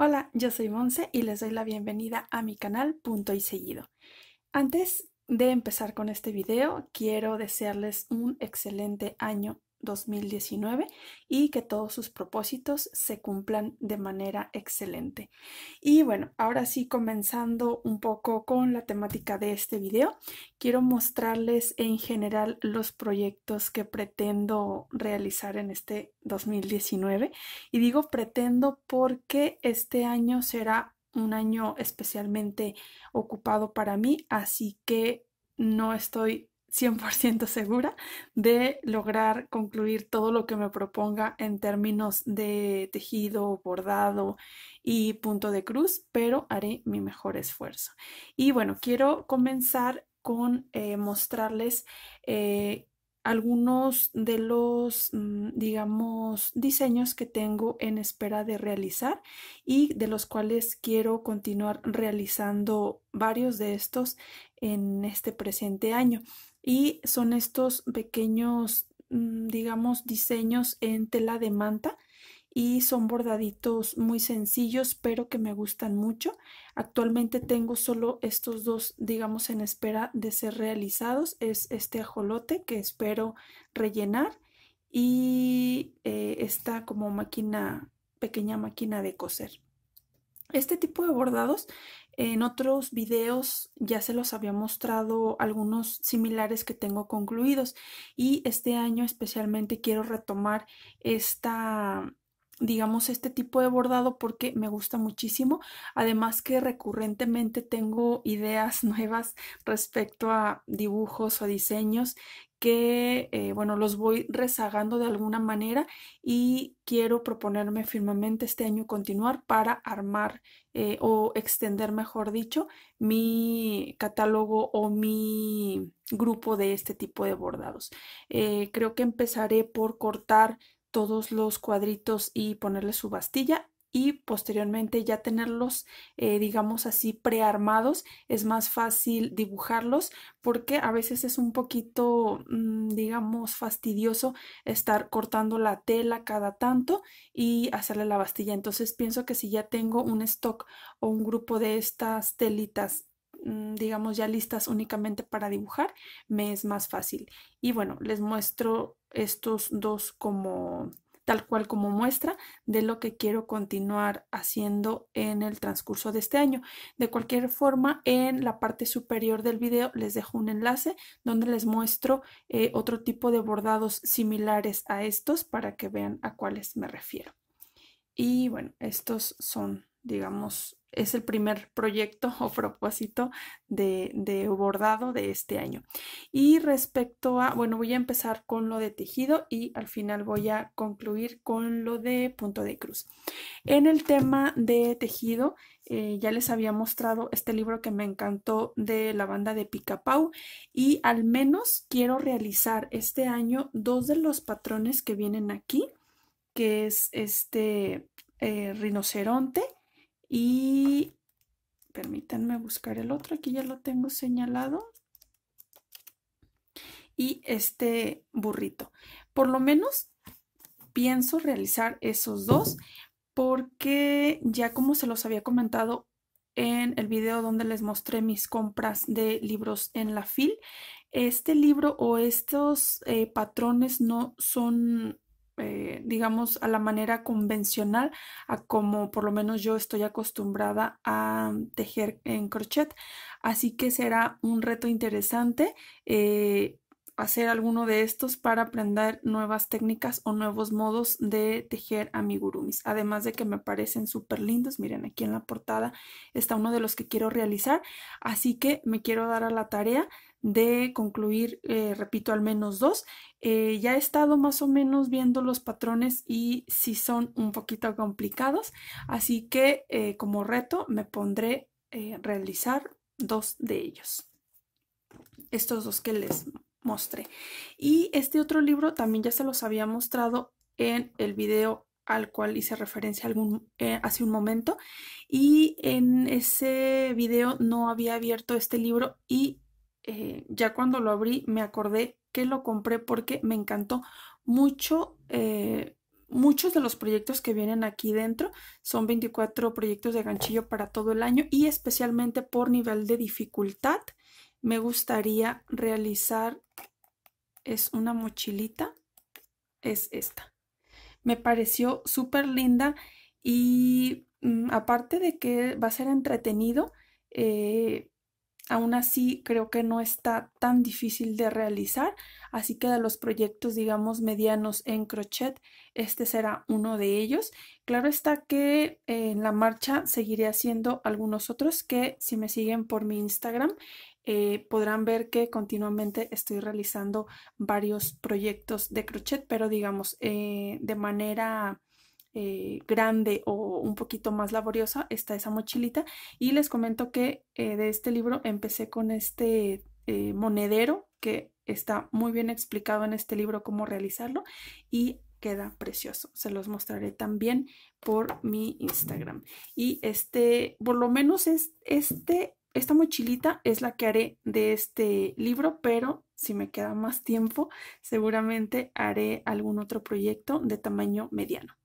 Hola, yo soy Monse y les doy la bienvenida a mi canal Punto y Seguido. Antes de empezar con este video, quiero desearles un excelente año 2019 y que todos sus propósitos se cumplan de manera excelente. Y bueno, ahora sí comenzando un poco con la temática de este video, quiero mostrarles en general los proyectos que pretendo realizar en este 2019 y digo pretendo porque este año será un año especialmente ocupado para mí, así que no estoy 100% segura de lograr concluir todo lo que me proponga en términos de tejido, bordado y punto de cruz, pero haré mi mejor esfuerzo. Y bueno, quiero comenzar con eh, mostrarles eh, algunos de los, mm, digamos, diseños que tengo en espera de realizar y de los cuales quiero continuar realizando varios de estos en este presente año y son estos pequeños, mm, digamos, diseños en tela de manta y son bordaditos muy sencillos pero que me gustan mucho. Actualmente tengo solo estos dos digamos en espera de ser realizados. Es este ajolote que espero rellenar y eh, esta como máquina, pequeña máquina de coser. Este tipo de bordados en otros videos ya se los había mostrado algunos similares que tengo concluidos y este año especialmente quiero retomar esta digamos este tipo de bordado porque me gusta muchísimo además que recurrentemente tengo ideas nuevas respecto a dibujos o diseños que, eh, bueno, los voy rezagando de alguna manera y quiero proponerme firmemente este año continuar para armar eh, o extender, mejor dicho, mi catálogo o mi grupo de este tipo de bordados. Eh, creo que empezaré por cortar todos los cuadritos y ponerle su bastilla y posteriormente ya tenerlos, eh, digamos así, prearmados, es más fácil dibujarlos porque a veces es un poquito, mm, digamos, fastidioso estar cortando la tela cada tanto y hacerle la bastilla. Entonces pienso que si ya tengo un stock o un grupo de estas telitas mm, digamos ya listas únicamente para dibujar me es más fácil y bueno les muestro estos dos como tal cual como muestra de lo que quiero continuar haciendo en el transcurso de este año. De cualquier forma, en la parte superior del video les dejo un enlace donde les muestro eh, otro tipo de bordados similares a estos para que vean a cuáles me refiero. Y bueno, estos son, digamos, es el primer proyecto o propósito de, bordado de este año. Y respecto a, bueno, voy a empezar con lo de tejido y al final voy a concluir con lo de punto de cruz. En el tema de tejido, eh, ya les había mostrado este libro que me encantó de la banda de Picapau y al menos quiero realizar este año dos de los patrones que vienen aquí, que es este eh, rinoceronte y permítanme buscar el otro, aquí ya lo tengo señalado. Y este burrito. Por lo menos pienso realizar esos dos porque ya como se los había comentado en el video donde les mostré mis compras de libros en la fil, este libro o estos eh, patrones no son eh, digamos, a la manera convencional, a como por lo menos yo estoy acostumbrada a tejer en crochet. Así que será un reto interesante eh, hacer alguno de estos para aprender nuevas técnicas o nuevos modos de tejer amigurumis. Además de que me parecen súper lindos, miren aquí en la portada está uno de los que quiero realizar, así que me quiero dar a la tarea de concluir, eh, repito, al menos dos eh, ya he estado más o menos viendo los patrones y si son un poquito complicados, así que eh, como reto me pondré eh, realizar dos de ellos. Estos dos que les mostré. Y este otro libro también ya se los había mostrado en el video al cual hice referencia hace un momento. Y en ese video no había abierto este libro y eh, ya cuando lo abrí me acordé que lo compré porque me encantó mucho. Eh, muchos de los proyectos que vienen aquí dentro son 24 proyectos de ganchillo para todo el año y especialmente por nivel de dificultad me gustaría realizar es una mochilita es esta me pareció súper linda y mm, aparte de que va a ser entretenido eh, aún así creo que no está tan difícil de realizar, así que de los proyectos, digamos, medianos en crochet, este será uno de ellos. Claro está que en la marcha seguiré haciendo algunos otros que si me siguen por mi Instagram eh, podrán ver que continuamente estoy realizando varios proyectos de crochet, pero digamos eh, de manera eh, grande o un poquito más laboriosa está esa mochilita. Y les comento que eh, de este libro empecé con este eh, monedero que está muy bien explicado en este libro cómo realizarlo y queda precioso. Se los mostraré también por mi Instagram. Y este, por lo menos es este esta mochilita es la que haré de este libro, pero si me queda más tiempo, seguramente haré algún otro proyecto de tamaño mediano.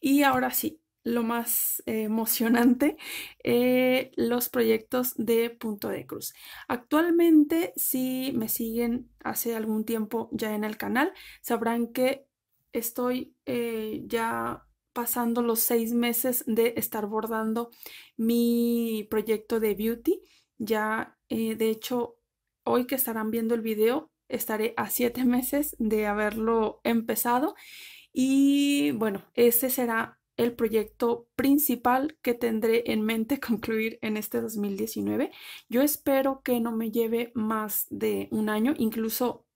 Y ahora sí, lo más eh, emocionante, eh, los proyectos de Punto de Cruz. Actualmente, si me siguen hace algún tiempo ya en el canal, sabrán que estoy eh, ya pasando los seis meses de estar bordando mi proyecto de beauty. Ya, de hecho, hoy que estarán viendo el video, estaré a siete meses de haberlo empezado y bueno, este será el proyecto principal que tendré en mente concluir en este 2019. Yo espero que no me lleve más de un año, incluso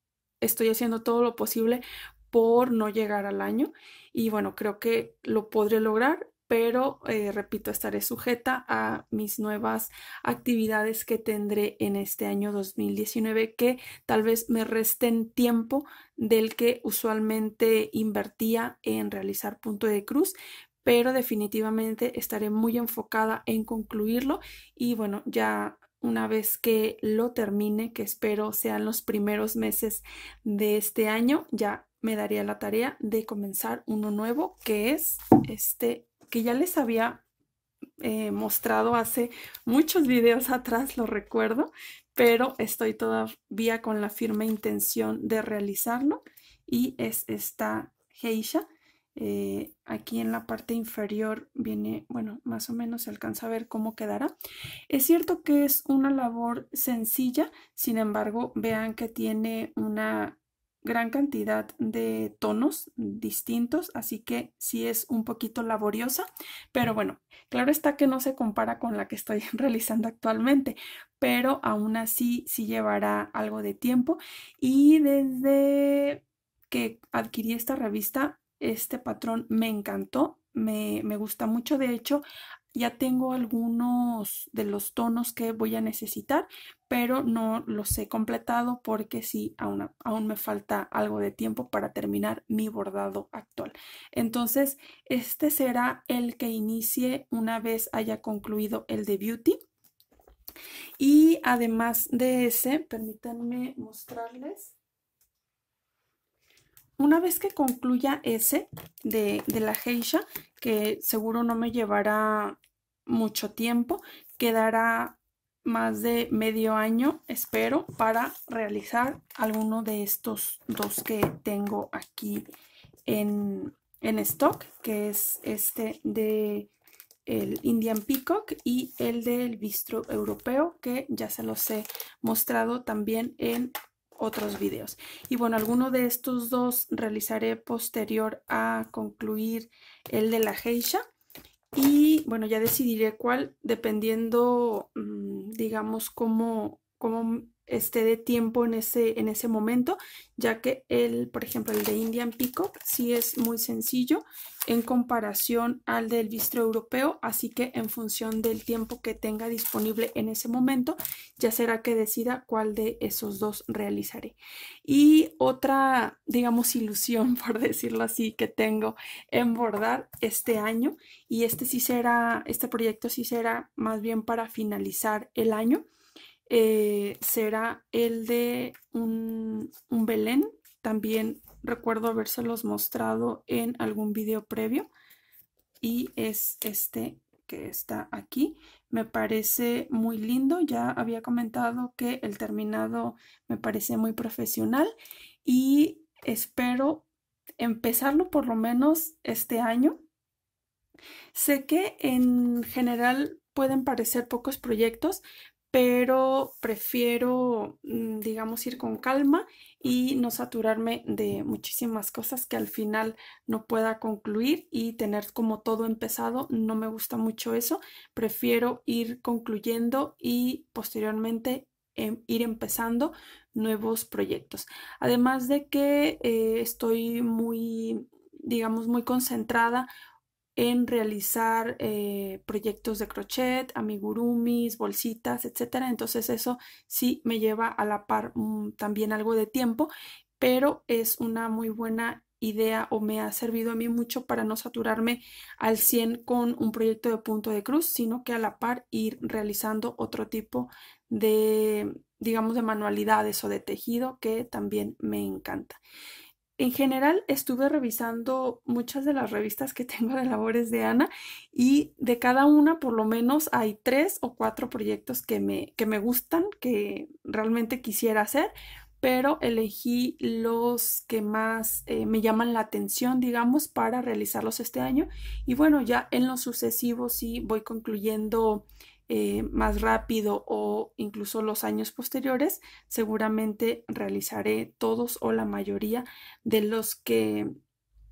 estoy haciendo todo lo posible por no llegar al año y bueno, creo que lo podré lograr pero eh, repito, estaré sujeta a mis nuevas actividades que tendré en este año 2019 que tal vez me resten tiempo del que usualmente invertía en realizar punto de cruz, pero definitivamente estaré muy enfocada en concluirlo y bueno, ya una vez que lo termine, que espero sean los primeros meses de este año, ya me daría la tarea de comenzar uno nuevo que es este que ya les había eh, mostrado hace muchos videos atrás, lo recuerdo, pero estoy todavía con la firme intención de realizarlo y es esta geisha. Eh, aquí en la parte inferior viene, bueno, más o menos se alcanza a ver cómo quedará. Es cierto que es una labor sencilla, sin embargo, vean que tiene una gran cantidad de tonos distintos, así que sí es un poquito laboriosa, pero bueno, claro está que no se compara con la que estoy realizando actualmente, pero aún así sí llevará algo de tiempo y desde que adquirí esta revista, este patrón me encantó, me, me gusta mucho, de hecho ya tengo algunos de los tonos que voy a necesitar, pero no los he completado porque sí, aún, aún me falta algo de tiempo para terminar mi bordado actual. Entonces, este será el que inicie una vez haya concluido el de Beauty. Y además de ese, permítanme mostrarles una vez que concluya ese de, la geisha, que seguro no me llevará mucho tiempo, quedará más de medio año, espero, para realizar alguno de estos dos que tengo aquí en, en stock, que es este de el Indian Peacock y el del bistro europeo, que ya se los he mostrado también en otros videos. Y bueno, alguno de estos dos realizaré posterior a concluir el de la geisha. Y bueno, ya decidiré cuál, dependiendo, mm, digamos, como cómo esté de tiempo en ese, en ese momento, ya que el, por ejemplo, el de Indian Peacock sí es muy sencillo en comparación al del bistro europeo, así que en función del tiempo que tenga disponible en ese momento, ya será que decida cuál de esos dos realizaré. Y otra, digamos, ilusión, por decirlo así, que tengo en bordar este año, y este sí será, este proyecto sí será más bien para finalizar el año eh, será el de un, Belén. También recuerdo habérselos mostrado en algún video previo. Y es este que está aquí. Me parece muy lindo. Ya había comentado que el terminado me parece muy profesional y espero empezarlo por lo menos este año. Sé que en general pueden parecer pocos proyectos, pero prefiero, mm, digamos, ir con calma y no saturarme de muchísimas cosas que al final no pueda concluir y tener como todo empezado. No me gusta mucho eso. Prefiero ir concluyendo y posteriormente em, ir empezando nuevos proyectos. Además de que eh, estoy muy, digamos, muy concentrada en realizar eh, proyectos de crochet, amigurumis, bolsitas, etcétera. Entonces eso sí me lleva a la par mm, también algo de tiempo, pero es una muy buena idea o me ha servido a mí mucho para no saturarme al 100 con un proyecto de punto de cruz, sino que a la par ir realizando otro tipo de, digamos, de manualidades o de tejido que también me encanta en general estuve revisando muchas de las revistas que tengo de labores de Ana y de cada una por lo menos hay tres o cuatro proyectos que me, que me gustan, que realmente quisiera hacer, pero elegí los que más eh, me llaman la atención, digamos, para realizarlos este año. Y bueno, ya en lo sucesivo sí voy concluyendo eh, más rápido o incluso los años posteriores, seguramente realizaré todos o la mayoría de los que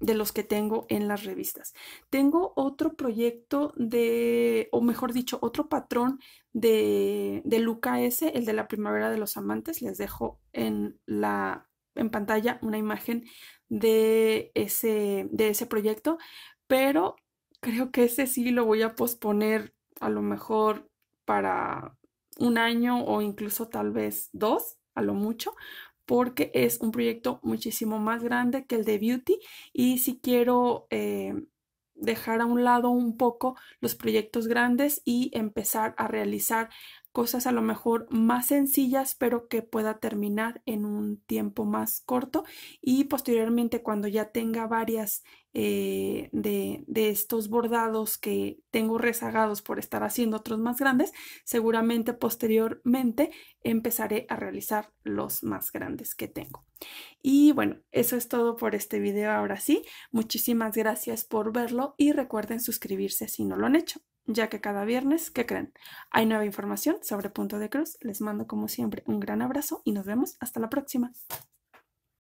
de los que tengo en las revistas. Tengo otro proyecto de, o mejor dicho, otro patrón de, de Luca S, el de la primavera de los amantes. Les dejo en la en pantalla una imagen de ese, de ese proyecto, pero creo que ese sí lo voy a posponer a lo mejor para un año o incluso tal vez dos, a lo mucho, porque es un proyecto muchísimo más grande que el de Beauty y si quiero eh, dejar a un lado un poco los proyectos grandes y empezar a realizar cosas a lo mejor más sencillas, pero que pueda terminar en un tiempo más corto y posteriormente cuando ya tenga varias eh, de, de, estos bordados que tengo rezagados por estar haciendo otros más grandes, seguramente posteriormente empezaré a realizar los más grandes que tengo. Y bueno, eso es todo por este video ahora sí. Muchísimas gracias por verlo y recuerden suscribirse si no lo han hecho, ya que cada viernes, que creen? Hay nueva información sobre Punto de Cruz. Les mando como siempre un gran abrazo y nos vemos hasta la próxima.